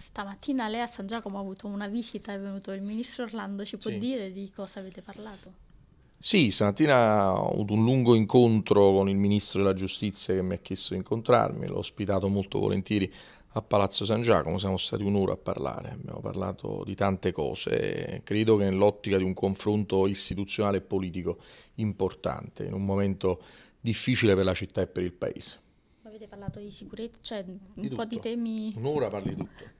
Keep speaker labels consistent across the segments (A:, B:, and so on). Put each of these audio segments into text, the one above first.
A: Stamattina lei a San Giacomo ha avuto una visita, è venuto il ministro Orlando, ci può sì. dire di cosa avete parlato? Sì, stamattina ho avuto un lungo incontro con il ministro della giustizia che mi ha chiesto di incontrarmi, l'ho ospitato molto volentieri a Palazzo San Giacomo, siamo stati un'ora a parlare, abbiamo parlato di tante cose, credo che nell'ottica di un confronto istituzionale e politico importante, in un momento difficile per la città e per il Paese. Avete parlato di sicurezza, cioè un di po' di temi... Un'ora parli di tutto.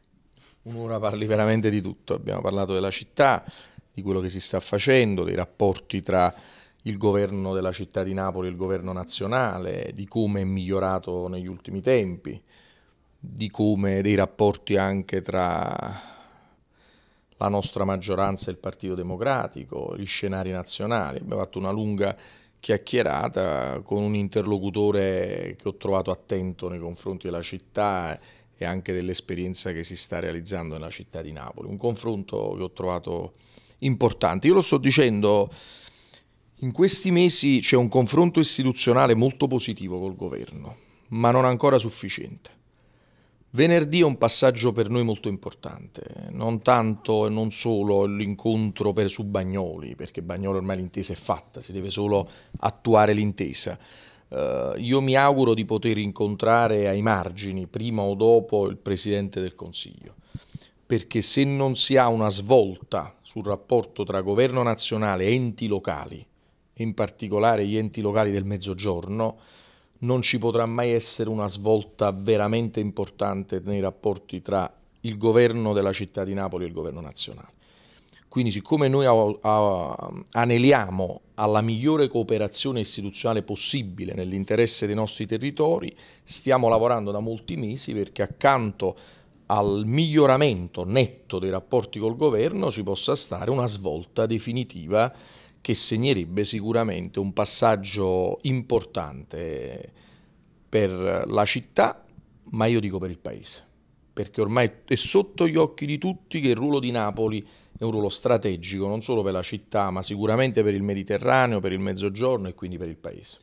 A: Un'ora parli veramente di tutto, abbiamo parlato della città, di quello che si sta facendo, dei rapporti tra il governo della città di Napoli e il governo nazionale, di come è migliorato negli ultimi tempi, di come dei rapporti anche tra la nostra maggioranza e il Partito Democratico, gli scenari nazionali. Abbiamo fatto una lunga chiacchierata con un interlocutore che ho trovato attento nei confronti della città e anche dell'esperienza che si sta realizzando nella città di Napoli. Un confronto che ho trovato importante. Io lo sto dicendo, in questi mesi c'è un confronto istituzionale molto positivo col governo, ma non ancora sufficiente. Venerdì è un passaggio per noi molto importante, non tanto e non solo l'incontro per su Bagnoli, perché Bagnoli ormai l'intesa è fatta, si deve solo attuare l'intesa Uh, io mi auguro di poter incontrare ai margini, prima o dopo, il Presidente del Consiglio, perché se non si ha una svolta sul rapporto tra governo nazionale e enti locali, in particolare gli enti locali del Mezzogiorno, non ci potrà mai essere una svolta veramente importante nei rapporti tra il governo della città di Napoli e il governo nazionale. Quindi siccome noi aneliamo alla migliore cooperazione istituzionale possibile nell'interesse dei nostri territori, stiamo lavorando da molti mesi perché accanto al miglioramento netto dei rapporti col governo ci possa stare una svolta definitiva che segnerebbe sicuramente un passaggio importante per la città, ma io dico per il Paese, perché ormai è sotto gli occhi di tutti che il ruolo di Napoli è un ruolo strategico non solo per la città, ma sicuramente per il Mediterraneo, per il Mezzogiorno e quindi per il Paese.